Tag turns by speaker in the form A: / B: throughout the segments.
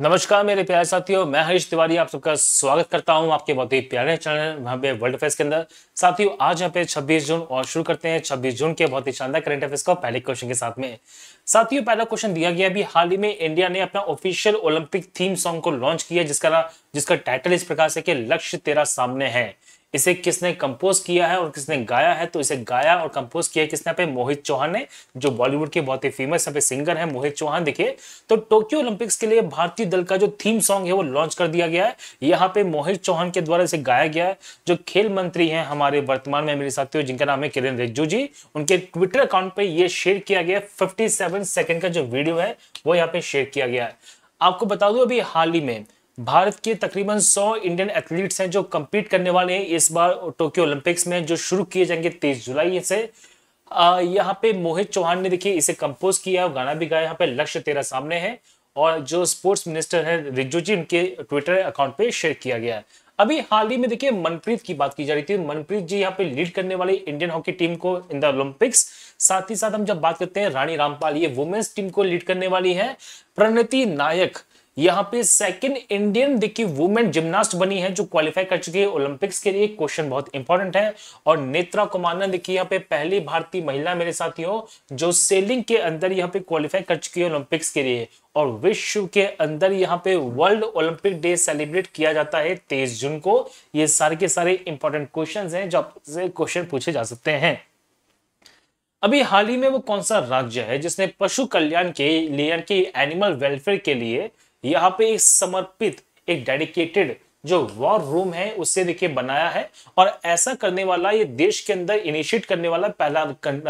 A: नमस्कार मेरे प्यारे साथियों मैं हरीश तिवारी आप सबका स्वागत करता हूं आपके बहुत ही प्यारे चैनल वहां पे वर्ल्ड अफेयर्स के अंदर साथियों आज यहाँ पे 26 जून और शुरू करते हैं 26 जून के बहुत ही शानदार करंट अफेयर्स का पहले क्वेश्चन के साथ में साथियों पहला क्वेश्चन दिया गया अभी हाल ही में इंडिया ने अपना ऑफिशियल ओलंपिक थीम सॉन्ग को लॉन्च किया जिसका जिसका टाइटल इस प्रकार से लक्ष्य तेरा सामने है इसे किसने कंपोज किया है और किसने गाया है तो इसे गाया और कंपोज किया किसने पे मोहित चौहान ने जो बॉलीवुड के बहुत ही फेमस यहाँ पे सिंगर है मोहित चौहान देखिए तो टोक्यो ओलंपिक्स के लिए भारतीय दल का जो थीम सॉन्ग है वो लॉन्च कर दिया गया है यहाँ पे मोहित चौहान के द्वारा इसे गाया गया है जो खेल मंत्री है हमारे वर्तमान में मेरे साथियों जिनका नाम है किरेन रिज्जू जी उनके ट्विटर अकाउंट पे ये शेयर किया गया फिफ्टी सेकंड का जो वीडियो है वो यहाँ पे शेयर किया गया है आपको बता दू अभी हाल ही में भारत के तकरीबन 100 इंडियन एथलीट्स हैं जो कम्पीट करने वाले हैं इस बार टोक्यो ओलंपिक्स में जो शुरू किए जाएंगे तेईस जुलाई से यहाँ पे मोहित चौहान ने देखिए इसे कंपोज किया गाना भी गाया यहाँ पे लक्ष्य तेरा सामने है और जो स्पोर्ट्स मिनिस्टर है रिज्जू जी उनके ट्विटर अकाउंट पे शेयर किया गया है अभी हाल ही में देखिए मनप्रीत की बात की जा रही थी मनप्रीत जी यहाँ पे लीड करने वाले इंडियन हॉकी टीम को इन द ओलंपिक्स साथ ही साथ हम जब बात करते हैं रानी रामपाल ये वुमेन्स टीम को लीड करने वाली है प्रणति नायक यहां पे सेकंड इंडियन देखिए वुमेन जिम्नास्ट बनी है जो क्वालिफाई कर चुकी है ओलंपिक्स के लिए क्वेश्चन बहुत इंपॉर्टेंट है और नेत्रा ने देखिए यहां पे पहली भारतीय महिला मेरे साथी हो जो सेलिंग के अंदर यहाँ पे क्वालिफाई कर चुकी है ओलंपिक्स के लिए और विश्व के अंदर यहाँ पे वर्ल्ड ओलंपिक डे सेलिब्रेट किया जाता है तेईस जून को ये सारे के सारे इंपॉर्टेंट क्वेश्चन है जो आपसे क्वेश्चन पूछे जा सकते हैं अभी हाल ही में वो कौन सा राज्य है जिसने पशु कल्याण के लिए यानी कि एनिमल वेलफेयर के लिए यहाँ पे एक समर्पित एक डेडिकेटेड जो वॉर रूम है उससे देखिए बनाया है और ऐसा करने वाला ये देश के अंदर इनिशिएट करने वाला पहला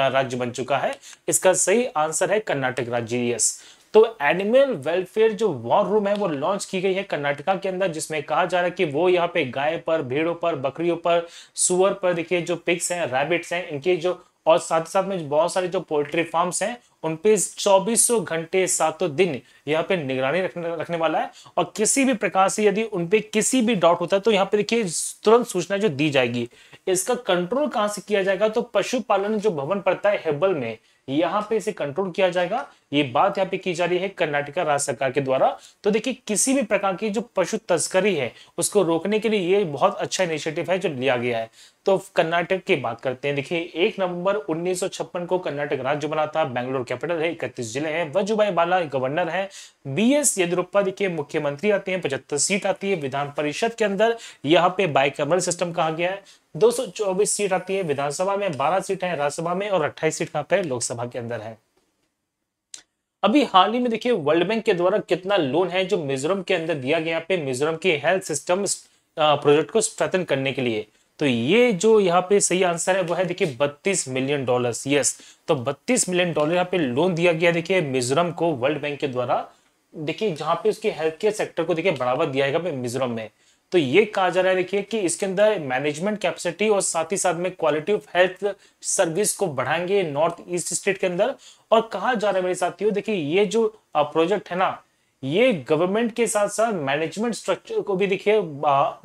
A: राज्य बन चुका है इसका सही आंसर है कर्नाटक राज्य यस तो एनिमल वेलफेयर जो वॉर रूम है वो लॉन्च की गई है कर्नाटका के अंदर जिसमें कहा जा रहा है कि वो यहाँ पे गाय पर भेड़ों पर बकरियों पर सुअर पर देखिए जो पिक्स हैं रैबिट्स हैं इनके जो और साथ ही साथ में बहुत सारे जो पोल्ट्री फार्म्स हैं उनपे चौबीसों घंटे सातों दिन यहाँ पे निगरानी रखने रखने वाला है और किसी भी प्रकार से यदि उनपे किसी भी डाउट होता है तो यहाँ पे देखिए तुरंत सूचना जो दी जाएगी इसका कंट्रोल कहाँ से किया जाएगा तो पशुपालन जो भवन पड़ता है हेबल में यहाँ पे इसे कंट्रोल किया जाएगा ये बात यहाँ पे की जा रही है कर्नाटका राज्य सरकार के द्वारा तो देखिए किसी भी प्रकार की जो पशु तस्करी है उसको रोकने के लिए ये बहुत अच्छा इनिशिएटिव है जो लिया गया है तो कर्नाटक की बात करते हैं देखिए एक नवंबर 1956 को कर्नाटक राज्य बना था बैंगलोर कैपिटल है इकतीस जिले हैं वजुभाई बाला गवर्नर है बी एस येदुरप्पा देखिए मुख्यमंत्री आते हैं पचहत्तर सीट आती है विधान परिषद के अंदर यहाँ पे बाइकमल सिस्टम कहा गया है 224 सीट आती है विधानसभा में 12 सीट है राज्यसभा में और 28 सीट कहां पर लोकसभा के अंदर है अभी हाल ही में देखिए वर्ल्ड बैंक के द्वारा कितना लोन है जो मिजोरम के अंदर दिया गया पे मिजोरम के हेल्थ सिस्टम प्रोजेक्ट को स्ट्रेथन करने के लिए तो ये जो यहाँ पे सही आंसर है वो है देखिए 32 मिलियन डॉलर्स यस तो 32 मिलियन डॉलर यहाँ पे लोन दिया गया देखिए मिजोरम को वर्ल्ड बैंक के द्वारा देखिए जहां पे उसके हेल्थ केयर सेक्टर को देखिए बढ़ावा दिया जाएगा मिजोरम में तो ये कहा जा रहा है देखिए कि इसके अंदर मैनेजमेंट कैपेसिटी और साथ ही साथ में क्वालिटी ऑफ हेल्थ सर्विस को बढ़ाएंगे नॉर्थ ईस्ट स्टेट के अंदर और कहा जा रहा है मेरे साथियों देखिए ये जो प्रोजेक्ट है ना ये गवर्नमेंट के साथ साथ मैनेजमेंट स्ट्रक्चर को भी देखिए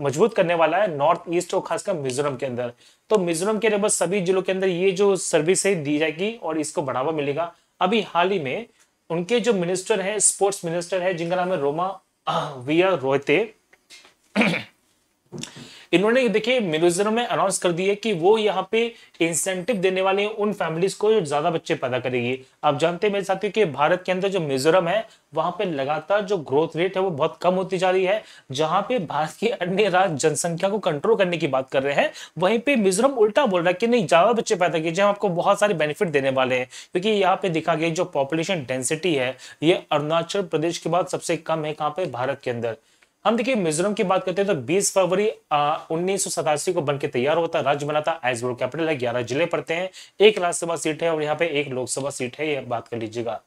A: मजबूत करने वाला है नॉर्थ ईस्ट और खासकर मिजोरम के अंदर तो मिजोरम के लगभग सभी जिलों के अंदर ये जो सर्विस है दी जाएगी और इसको बढ़ावा मिलेगा अभी हाल ही में उनके जो मिनिस्टर है स्पोर्ट्स मिनिस्टर है जिनका नाम है रोमा विया रोहते इन्होंने देखिए मिनिस्टर में अनाउंस कर दिया कि वो यहाँ पे इंसेंटिव देने वाले हैं उन फैमिलीज को जो ज्यादा बच्चे पैदा करेगी आप जानते हैं मेरे साथियों कि भारत के अंदर जो मिजोरम है वहां पे लगातार जो ग्रोथ रेट है वो बहुत कम होती जा रही है जहां पे भारत की अन्य राज्य जनसंख्या को कंट्रोल करने की बात कर रहे हैं वहीं पे मिजोरम उल्टा बोल रहा है कि नहीं ज्यादा बच्चे पैदा कीजिए हम आपको बहुत सारे बेनिफिट देने वाले हैं क्योंकि यहाँ पे देखा गया जो पॉपुलेशन डेंसिटी है ये अरुणाचल प्रदेश के बाद सबसे कम है कहाँ पे भारत के अंदर हम देखिए मिजोरम की बात करते हैं तो 20 फरवरी उन्नीस को बनकर तैयार होता राज्य बनाता एज कैपिटल है ग्यारह जिले पड़ते हैं एक राज्यसभा सीट है और यहाँ पे एक लोकसभा सीट है ये बात कर लीजिएगा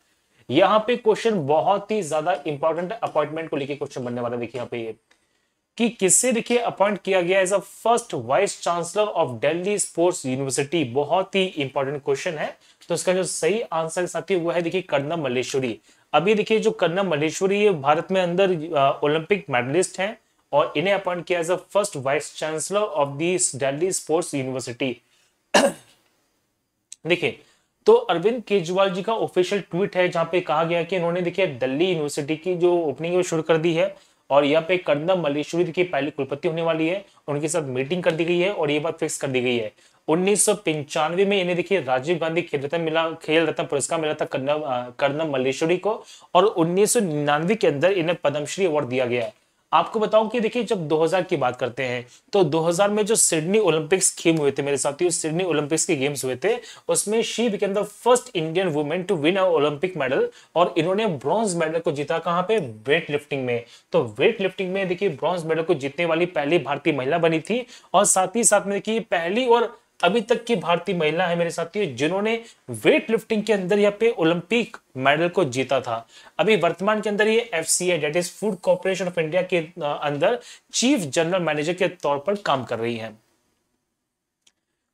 A: यहाँ पे क्वेश्चन बहुत ही ज्यादा इंपॉर्टेंट अपॉइंटमेंट को लेकर क्वेश्चन बनने वाला देखिए यहाँ पे ये कि किससे देखिए अपॉइंट किया गया as a first vice chancellor of Delhi sports university बहुत ही इंपॉर्टेंट क्वेश्चन है तो इसका जो सही आंसर साथी वो है देखिए कर्णम मल्लेश्वरी अभी देखिए जो कन्ना मलेश्वरी है भारत में अंदर ओलंपिक मेडलिस्ट हैं और इन्हें अपॉइंट किया as a first vice chancellor of the Delhi sports university देखिए तो अरविंद केजरीवाल जी का ऑफिशियल ट्वीट है जहां पे कहा गया कि इन्होंने देखिए दिल्ली यूनिवर्सिटी की जो ओपनिंग शुरू कर दी है और यहाँ पे कर्णम मल्लेश्वरी की पहली कुलपति होने वाली है उनके साथ मीटिंग कर दी गई है और ये बात फिक्स कर दी गई है उन्नीस में इन्हें देखिए राजीव गांधी खेल रत्न मिला खेल रत्न पुरस्कार मिला था कर्णम कर्णम मल्लेश्वरी को और उन्नीस के अंदर इन्हें पद्मश्री अवार्ड दिया गया है आपको बताऊं कि देखिए जब 2000 की बात करते हैं तो 2000 में जो सिडनी ओलंपिक्स खेम हुए थे मेरे साथियों सिडनी ओलंपिक्स के गेम्स हुए थे उसमें she became the first Indian women to win Olympic medal और इन्होंने ब्रॉन्ज मेडल को जीता कहां पे वेट लिफ्टिंग में तो वेट लिफ्टिंग में देखिए ब्रॉन्ज मेडल को जीतने वाली पहली भारतीय महिला बनी थी और साथ ही साथ में देखिए पहली और अभी तक की भारतीय महिला है मेरे साथियों जिन्होंने वेट लिफ्टिंग के अंदर यहाँ पे ओलंपिक मेडल को जीता था अभी वर्तमान के अंदर ये F C that is food corporation of India के अंदर चीफ जनरल मैनेजर के तौर पर काम कर रही है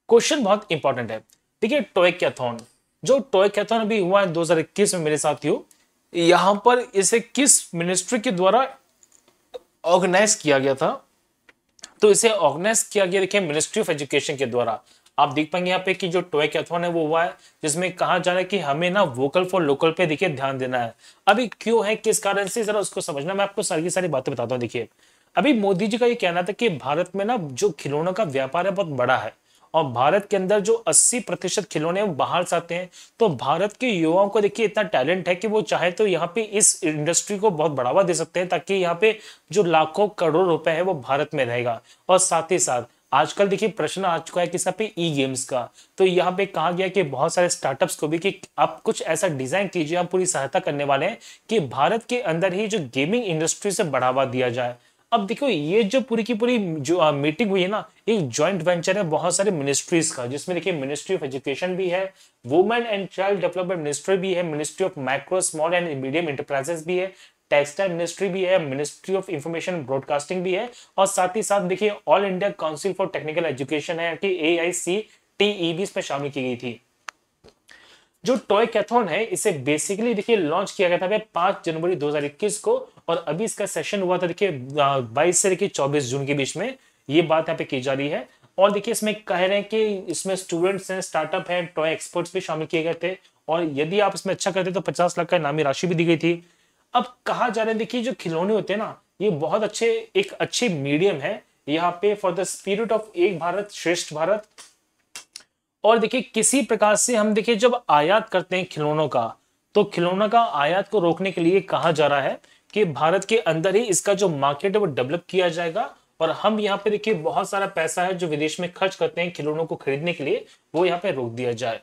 A: क्वेश्चन बहुत इंपॉर्टेंट है ठीक है देखिए कैथोन जो कैथोन अभी हुआ है दो में मेरे साथियों यहां पर इसे किस मिनिस्ट्री के द्वारा ऑर्गेनाइज किया गया था तो इसे ऑर्गेनाइज किया गया देखिए मिनिस्ट्री ऑफ एजुकेशन के द्वारा आप देख पाएंगे यहाँ पे कि जो टॉय कैथोन है वो हुआ है जिसमें कहा जा रहा है कि हमें ना वोकल फॉर लोकल पे देखिए ध्यान देना है अभी क्यों है किस कारण से जरा उसको समझना मैं आपको सारी सारी बातें बताता हूँ देखिए अभी मोदी जी का ये कहना था कि भारत में ना जो खिलौनों का व्यापार है बहुत बड़ा है और भारत के अंदर जो 80 प्रतिशत खिलौने बाहर से आते हैं तो भारत के युवाओं को देखिए इतना टैलेंट है कि वो चाहे तो यहाँ पे इस इंडस्ट्री को बहुत बढ़ावा दे सकते हैं ताकि यहाँ पे जो लाखों करोड़ रुपए है वो भारत में रहेगा और साथ ही साथ आजकल देखिए प्रश्न आ चुका है कि पे ई गेम्स का तो यहाँ पे कहा गया कि बहुत सारे स्टार्टअप्स को भी कि आप कुछ ऐसा डिजाइन कीजिए आप पूरी सहायता करने वाले हैं कि भारत के अंदर ही जो गेमिंग इंडस्ट्री से बढ़ावा दिया जाए अब देखो ये जो पूरी की पूरी जो आ, मीटिंग हुई है ना एक ज्वाइंट वेंचर है बहुत सारे मिनिस्ट्रीज का जिसमें देखिए मिनिस्ट्री ऑफ एजुकेशन भी है women and child development ministry भी है ministry of micro small and medium enterprises भी है टेक्सटाइल मिनिस्ट्री भी है मिनिस्ट्री ऑफ इंफॉर्मेशन ब्रॉडकास्टिंग भी है और साथ ही साथ देखिए All India council for technical education है कि ए आई सी टी ई भी इसमें शामिल की गई थी जो टॉय कैथोन है इसे बेसिकली देखिए लॉन्च किया गया था भाई पांच जनवरी 2021 को और अभी इसका सेशन हुआ था देखिए बाईस से देखिए चौबीस जून के बीच में ये बात यहाँ पे की जा रही है और देखिए इसमें कह रहे हैं कि इसमें स्टूडेंट्स हैं स्टार्टअप हैं टॉय एक्सपर्ट्स भी शामिल किए गए थे और यदि आप इसमें अच्छा करते तो पचास लाख का इनामी राशि भी दी गई थी अब कहा जा रहे हैं देखिए जो खिलौने होते हैं ना ये बहुत अच्छे एक अच्छे मीडियम है यहाँ पे फॉर द स्पिरिट ऑफ एक भारत श्रेष्ठ भारत और देखिए किसी प्रकार से हम देखिए जब आयात करते हैं खिलौनों का तो खिलौना का आयात को रोकने के लिए कहा जा रहा है कि भारत के अंदर ही इसका जो मार्केट है वो डेवलप किया जाएगा और हम यहाँ पे देखिए बहुत सारा पैसा है जो विदेश में खर्च करते हैं खिलौनों को खरीदने के लिए वो यहाँ पे रोक दिया जाए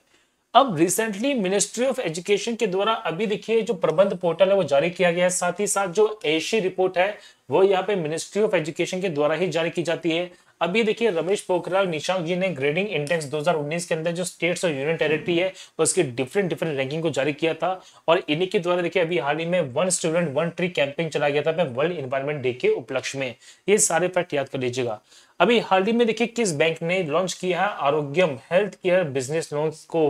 A: अब रिसेंटली मिनिस्ट्री ऑफ एजुकेशन के द्वारा अभी देखिए जो प्रबंध पोर्टल है वो जारी किया गया है साथ ही साथ जो एशी रिपोर्ट है वो यहाँ पे मिनिस्ट्री ऑफ एजुकेशन के द्वारा ही जारी की जाती है अभी देखिए रमेश पोखरियाल निशांक जी ने ग्रेडिंग इंडेक्स 2019 के अंदर जो स्टेट्स और यूनियन टेरिटरी है उसकी डिफरेंट डिफरेंट रैंकिंग को जारी किया था और इन्हीं के द्वारा देखिए अभी हाल ही में one student one tree campaign चला गया था वर्ल्ड इन्वायरमेंट डे के उपलक्ष्य में ये सारे फैक्ट याद कर लीजिएगा अभी हाल ही में देखिए किस बैंक ने लॉन्च किया है Arogyam health care business loan को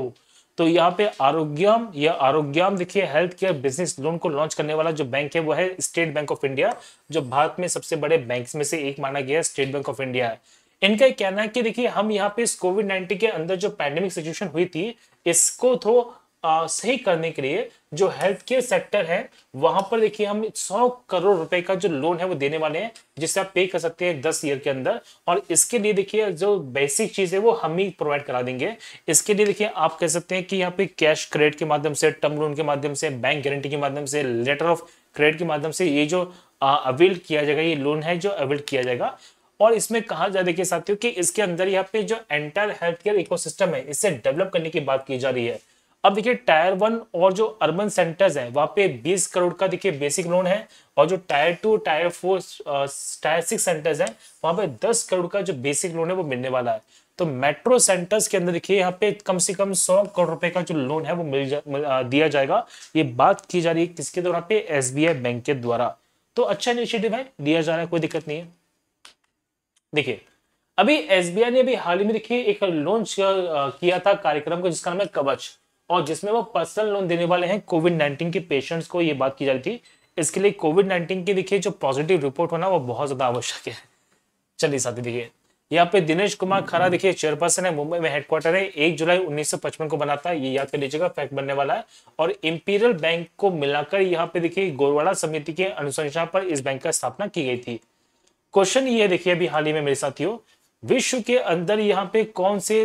A: तो यहाँ पे आरोग्यम या आरोग्यम देखिए हेल्थ केयर बिजनेस लोन को लॉन्च करने वाला जो बैंक है वो है स्टेट बैंक ऑफ इंडिया जो भारत में सबसे बड़े बैंक में से एक माना गया स्टेट बैंक ऑफ इंडिया है इनका कहना है कि देखिए हम यहाँ पे इस कोविड नाइन्टीन के अंदर जो पैंडेमिक सिचुएशन हुई थी इसको तो आ, सही करने के लिए जो हेल्थ केयर सेक्टर है वहां पर देखिए हम 100 करोड़ रुपए का जो लोन है वो देने वाले हैं जिससे आप पे कर सकते हैं 10 ईयर के अंदर और इसके लिए देखिए जो बेसिक चीज है वो हम ही प्रोवाइड करा देंगे इसके लिए देखिए आप कह सकते हैं कि यहाँ पे कैश क्रेडिट के माध्यम से टर्म लोन के माध्यम से बैंक गारंटी के माध्यम से लेटर ऑफ क्रेडिट के माध्यम से ये जो अवेल किया जाएगा ये लोन है जो अवेल किया जाएगा और इसमें कहा जा देखिए साथियों कि इसके अंदर यहाँ पे जो एंटायर हेल्थ केयर इकोसिस्टम है इसे डेवलप करने की बात की जा रही है अब देखिए टायर वन और जो अर्बन सेंटर्स है वहां पे 20 करोड़ का देखिए बेसिक लोन है और जो tier two tier four tier six centres है वहां पे 10 करोड़ का जो बेसिक लोन है वो मिलने वाला है तो मेट्रो सेंटर्स के अंदर देखिए यहाँ पे कम से कम सौ करोड़ रुपए का जो लोन है वो मिल, जा, दिया जाएगा ये बात की जा रही है किसके द्वारा पे एस बैंक के द्वारा तो अच्छा इनिशिएटिव है दिया जा रहा है कोई दिक्कत नहीं है देखिए अभी एस ने अभी हाल ही में देखिए एक लॉन्च किया था कार्यक्रम का जिसका नाम है कवच और जिसमें वो पर्सनल लोन देने वाले हैं कोविड नाइन्टीन के पेशेंट्स को ये बात की जा रही थी इसके लिए कोविड नाइन्टीन की देखिए जो पॉजिटिव रिपोर्ट होना वो बहुत ज्यादा आवश्यक है चलिए साथी देखिए यहाँ पे दिनेश कुमार खरा देखिए चेयरपर्सन है मुंबई में हेडक्वार्टर है एक जुलाई 1955 को बना था ये याद कर लीजिएगा फैक्ट बनने वाला है और इंपीरियल बैंक को मिलाकर यहाँ पे देखिए गोरवाड़ा समिति के अनुशंसा पर इस बैंक का स्थापना की गई थी क्वेश्चन ये देखिए अभी हाल ही में मेरे साथियों विश्व के अंदर यहाँ पे कौन से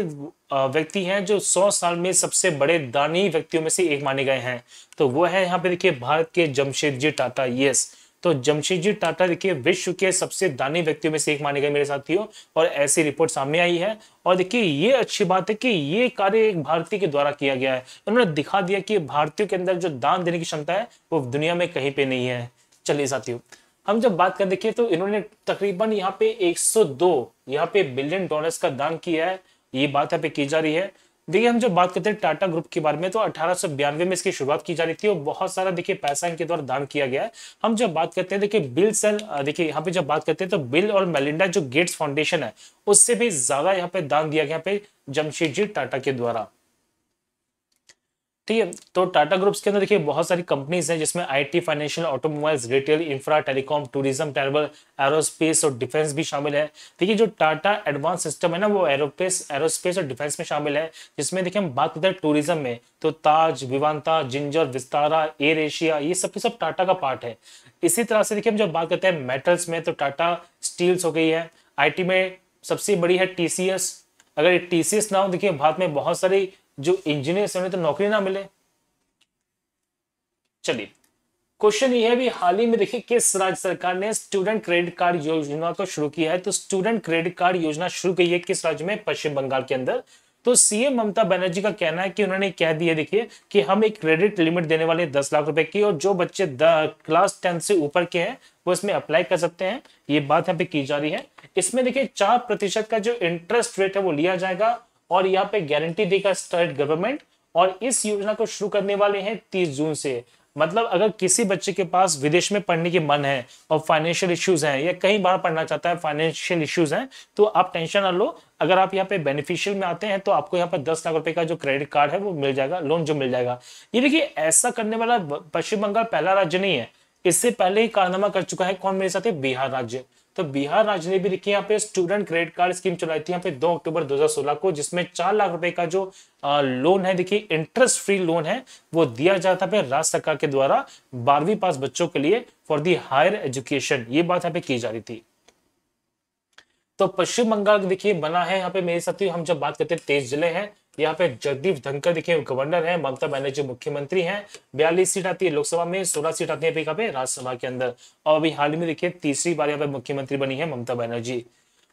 A: व्यक्ति हैं जो 100 साल में सबसे बड़े दानी व्यक्तियों में से एक माने गए हैं तो वो है यहाँ पे देखिए भारत के जमशेद जी टाटा यस तो जमशेद जी टाटा देखिए विश्व के सबसे दानी व्यक्तियों में से एक माने गए मेरे साथियों और ऐसी रिपोर्ट सामने आई है और देखिए ये अच्छी बात है कि ये कार्य एक भारतीय के द्वारा किया गया है उन्होंने दिखा दिया कि भारतीयों के अंदर जो दान देने की क्षमता है वो दुनिया में कहीं पे नहीं है चलिए साथियों हम जब बात कर देखिए तो इन्होंने तकरीबन यहाँ पे 102 यहाँ पे बिलियन डॉलर्स का दान किया है ये बात यहाँ पे की जा रही है देखिए हम जब बात करते हैं टाटा ग्रुप के बारे में तो अठारह में इसकी शुरुआत की जा रही थी और बहुत सारा देखिए पैसा इनके द्वारा दान किया गया है हम जब बात करते हैं देखिए बिल सेल देखिए यहाँ पे जब बात करते हैं तो बिल और मेलिंडा जो गेट्स फाउंडेशन है उससे भी ज्यादा यहाँ पे दान दिया गया यहाँ पे जी टाटा के द्वारा ठीक है तो टाटा ग्रुप्स के अंदर देखिए बहुत सारी कंपनीज हैं जिसमें IT financial automobiles retail infra telecom tourism टेरबल एरोस्पेस और डिफेंस भी शामिल है ठीक है जो टाटा एडवांस सिस्टम है ना वो एरोपेस एरोस्पेस और डिफेंस में शामिल है जिसमें देखिए हम बात करते हैं टूरिज्म में तो ताज विवानता जिंजर विस्तारा एयर एशिया ये सब सब टाटा का पार्ट है इसी तरह से देखिए हम जब बात करते हैं मेटल्स में तो टाटा स्टील्स हो गई है आई में सबसे बड़ी है टी अगर टीसीएस ना हो देखिए भारत में बहुत सारी जो इंजीनियर्स हैं तो नौकरी ना मिले चलिए क्वेश्चन ये है भी हाल ही में देखिए किस राज्य सरकार ने स्टूडेंट क्रेडिट कार्ड योजना को शुरू किया है तो स्टूडेंट क्रेडिट कार्ड योजना शुरू की है किस राज्य में पश्चिम बंगाल के अंदर तो सीएम ममता बनर्जी का कहना है कि उन्होंने कह दिया देखिए कि हम एक क्रेडिट लिमिट देने वाले दस लाख रुपए की और जो बच्चे क्लास टेंथ से ऊपर के हैं वो इसमें अप्लाई कर सकते हैं ये बात यहाँ पे की जा रही है इसमें देखिए चार प्रतिशत का जो इंटरेस्ट रेट है वो लिया जाएगा और यहाँ पे गारंटी देगा स्टेट गवर्नमेंट और इस योजना को शुरू करने वाले हैं तीस जून से मतलब अगर किसी बच्चे के पास विदेश में पढ़ने की मन है और फाइनेंशियल इश्यूज हैं या कहीं बाहर पढ़ना चाहता है फाइनेंशियल इश्यूज हैं तो आप टेंशन ना लो अगर आप यहाँ पे बेनिफिशियल में आते हैं तो आपको यहाँ पर दस लाख रुपए का जो क्रेडिट कार्ड है वो मिल जाएगा लोन जो मिल जाएगा ये देखिए ऐसा करने वाला पश्चिम बंगाल पहला राज्य नहीं है इससे पहले ही कारनामा कर चुका है कौन मेरे साथ है बिहार राज्य तो बिहार राज्य ने भी देखिए यहाँ पे स्टूडेंट क्रेडिट कार्ड स्कीम चलाई थी यहाँ पे 2 अक्टूबर 2016 को जिसमें चार लाख रुपए का जो लोन है देखिए इंटरेस्ट फ्री लोन है वो दिया जाता है राज्य सरकार के द्वारा बारहवीं पास बच्चों के लिए फॉर दी हायर एजुकेशन ये बात यहाँ पे की जा रही थी तो पश्चिम बंगाल देखिए बना है यहाँ पे मेरे ही हम जब बात करते हैं तेज जिले हैं यहाँ पे जगदीप धनकर देखिए गवर्नर है ममता बनर्जी मुख्यमंत्री हैं बयालीस सीट आती है लोकसभा में सोलह सीट आती है पे राज्यसभा के अंदर और अभी हाल में देखिए तीसरी बार यहाँ पे मुख्यमंत्री बनी है ममता बनर्जी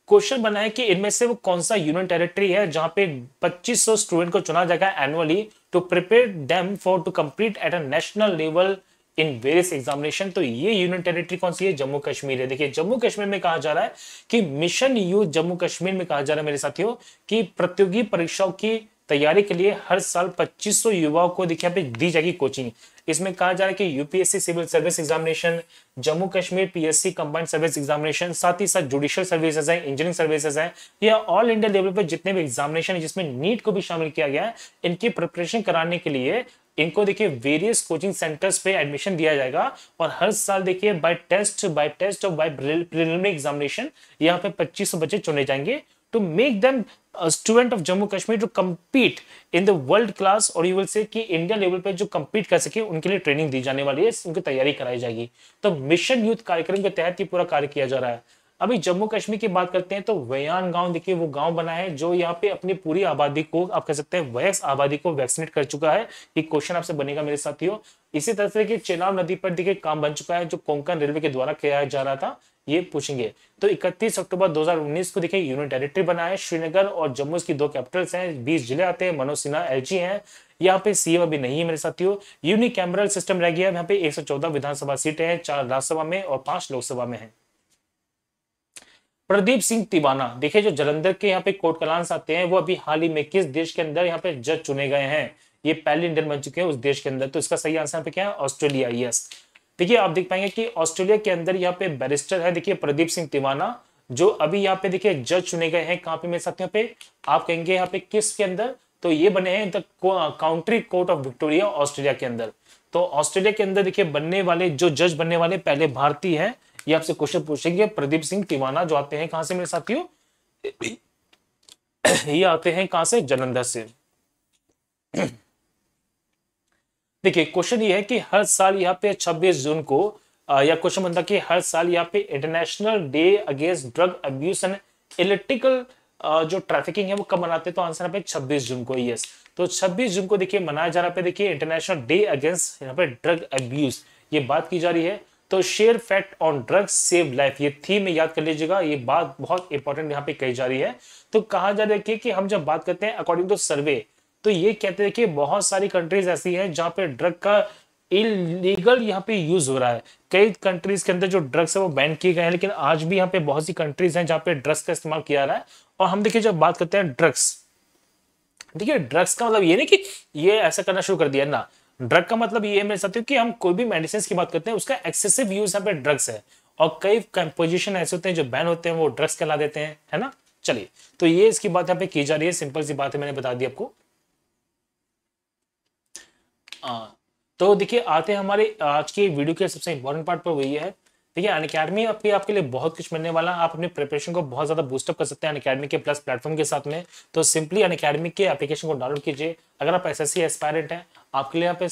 A: क्वेश्चन बना है कि इनमें से वो कौन सा यूनियन टेरिटरी है जहां पे 2500 स्टूडेंट को चुना जाएगा annually to prepare them for to complete at a national level in various examination तो ये यूनियन टेरिटरी कौन सी है जम्मू कश्मीर है देखिए जम्मू कश्मीर में कहा जा रहा है कि मिशन यू जम्मू कश्मीर में कहा जा रहा है मेरे साथियों की प्रतियोगी परीक्षाओं की तैयारी के लिए हर साल 2500 युवाओं को देखिए पे दी जाएगी कोचिंग इसमें कहा जा रहा है कि UPSC civil service examination Jammu Kashmir PSC combined service examination साथ ही साथ जुडिशियल सर्विसेज है इंजीनियरिंग सर्विसेज हैं या ऑल इंडिया लेवल पर जितने भी एग्जामिनेशन है जिसमें नीट को भी शामिल किया गया है इनकी प्रिपरेशन कराने के लिए इनको देखिए वेरियस कोचिंग सेंटर्स पे एडमिशन दिया जाएगा और हर साल देखिए बाय टेस्ट बाय टेस्ट और बाय प्रिलिमिनरी एग्जामिनेशन यहाँ पे 2500 बच्चे चुने जाएंगे to make them a student of Jammu Kashmir to compete in the world class और you will say कि India level पे जो compete कर सके उनके लिए training दी जाने वाली है उनकी तैयारी कराई जाएगी तो मिशन यूथ कार्यक्रम के तहत ये पूरा कार्य किया जा रहा है अभी जम्मू कश्मीर की बात करते हैं तो वयान गांव देखिए वो गांव बना है जो यहाँ पे अपनी पूरी आबादी को आप कह सकते हैं वयस्क आबादी को वैक्सीनेट कर चुका है ये क्वेश्चन आपसे बनेगा मेरे साथियों इसी तरह से चेनाब नदी पर देखिए काम बन चुका है जो कोंकण रेलवे के द्वारा किया जा रहा था ये पूछेंगे तो 31 अक्टूबर 2019 को देखिए यूनियन टेरिटरी बना है श्रीनगर और जम्मू की दो कैपिटल्स हैं 20 जिले आते हैं मनोज सिन्हा एल हैं यहाँ पे सीएम अभी नहीं है मेरे साथियों यूनि कैमरल सिस्टम रह गया यहाँ पे 114 विधानसभा सीटें हैं चार राज्यसभा में और पांच लोकसभा में है प्रदीप सिंह तिवाना देखिए जो जलंधर के यहाँ पे कोर्ट कलांस आते हैं वो अभी हाल ही में किस देश के अंदर यहाँ पे जज चुने गए हैं ये पहले इंडियन बन चुके हैं उस देश के अंदर तो इसका सही आंसर यहाँ पे क्या है ऑस्ट्रेलिया यस देखिए आप देख पाएंगे कि ऑस्ट्रेलिया के अंदर यहाँ पे बैरिस्टर है देखिए प्रदीप सिंह तिवाना जो अभी यहाँ पे देखिए जज चुने गए हैं कहाँ पे मेरे साथियों पे आप कहेंगे यहाँ पे किस के अंदर तो ये बने हैं country court of Victoria Australia के अंदर तो ऑस्ट्रेलिया के अंदर देखिए बनने वाले जो जज बनने वाले पहले भारतीय हैं ये आपसे क्वेश्चन पूछेंगे प्रदीप सिंह तिवाना जो आते हैं कहां से मेरे साथियों ये आते हैं कहां से जलंधर से देखिए क्वेश्चन ये है कि हर साल यहाँ पे 26 जून को या क्वेश्चन बनता कि हर साल यहाँ पे international day against drug abuse and electrical जो ट्रैफिकिंग है वो कब मनाते हैं तो आंसर यहाँ पे 26 जून को यस तो 26 जून को देखिए मनाया जा रहा है देखिए इंटरनेशनल डे अगेंस्ट यहाँ पे ड्रग अब्यूज ये बात की जा रही है तो share fact on drugs save life ये थीम याद कर लीजिएगा ये बात बहुत इंपॉर्टेंट यहाँ पे कही जा रही है तो कहा जा रहा है कि, कि हम जब बात करते हैं अकॉर्डिंग टू सर्वे तो ये कहते हैं कि बहुत सारी कंट्रीज ऐसी हैं जहाँ पे ड्रग का इलीगल यहाँ पे यूज हो रहा है कई कंट्रीज के अंदर जो ड्रग्स है वो बैन किए गए हैं लेकिन आज भी यहाँ पे बहुत सी कंट्रीज हैं जहाँ पे ड्रग्स का इस्तेमाल किया जा रहा है और हम देखिए जब बात करते हैं ड्रग्स ठीक है ड्रग्स का मतलब ये नहीं कि ये ऐसा करना शुरू कर दिया ना ड्रग का मतलब ये मेरे साथियों कि हम कोई भी मेडिसिन की बात करते हैं उसका एक्सेसिव यूज यहाँ पे ड्रग्स है और कई कंपोजिशन ऐसे होते हैं जो बैन होते हैं वो ड्रग्स कहला देते हैं है ना चलिए तो ये इसकी बात यहाँ पे की जा रही है सिंपल सी बात है मैंने बता दी आपको हाँ। तो देखिए आते हैं हमारे आज के वीडियो के सबसे इंपॉर्टेंट पार्ट पर वही है देखिए अन अकेडमी अभी आपके लिए बहुत कुछ मिलने वाला है आप अपने प्रिपरेशन को बहुत ज़्यादा बूस्टअप कर सकते हैं अन अकेडमी के प्लस प्लेटफॉर्म के साथ में तो सिंपली अन अकेडमी के एप्लीकेशन को डाउनलोड कीजिए अगर आप एस एस सी एस्पायरेंट हैं आपके लिए यहाँ पे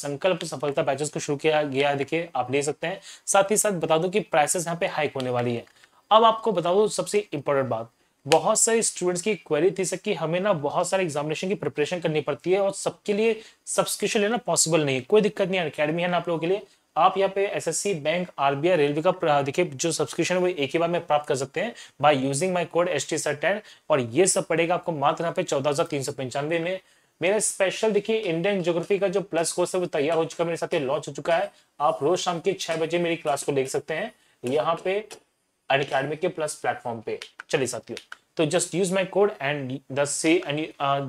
A: संकल्प सफलता बैचेस को शुरू किया गया है देखिए आप ले सकते हैं साथ ही साथ बता दो कि प्राइसेस यहाँ पे हाइक होने वाली है अब आपको बता दो सबसे इंपॉर्टेंट बात बहुत सारे स्टूडेंट्स की क्वेरी थी सर कि हमें ना बहुत सारे एग्जामिनेशन की प्रिपरेशन करनी पड़ती है और सबके लिए सब्सक्रिप्शन लेना पॉसिबल नहीं है कोई दिक्कत नहीं है अकेडमी है ना आप लोगों के लिए आप यहाँ पे एसएससी बैंक आरबीआई रेलवे का देखिए जो सब्सक्रिप्शन वो एक ही बार में प्राप्त कर सकते हैं by using my code S T sir ten और ये सब पड़ेगा आपको मात्र यहाँ पे चौदह हजार तीन सौ पंचानवे में मेरा स्पेशल देखिए इंडियन ज्योग्राफी का जो प्लस कोर्स है वो तैयार हो चुका है मेरे साथ लॉन्च हो चुका है आप रोज शाम के छह बजे मेरी क्लास को देख सकते हैं यहाँ पे अन के प्लस प्लेटफॉर्म पे चले साथियों तो just use my code and the से and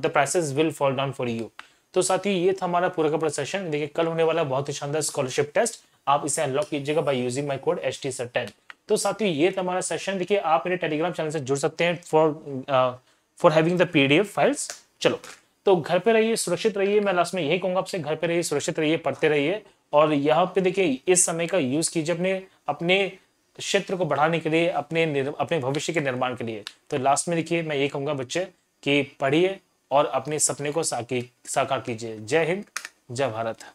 A: the prices will fall down for you तो साथियों ये था हमारा पूरा का पूरा सेशन देखिए कल होने वाला बहुत ही शानदार स्कॉलरशिप टेस्ट आप इसे अनलॉक कीजिएगा by using my code S T sir ten तो साथियों ये था हमारा सेशन देखिए आप मेरे टेलीग्राम चैनल से जुड़ सकते हैं for for having the PDF files चलो तो घर पे रहिए सुरक्षित रहिए मैं लास्ट में यही कहूंगा आपसे घर पे रहिए सुरक्षित रहिए पढ़ते रहिए और यहाँ पे देखिए इस समय का यूज कीजिए अपने अपने क्षेत्र को बढ़ाने के लिए अपने अपने भविष्य के निर्माण के लिए तो लास्ट में देखिए मैं ये कहूंगा बच्चे कि पढ़िए और अपने सपने को साकी साकार कीजिए जय हिंद जय भारत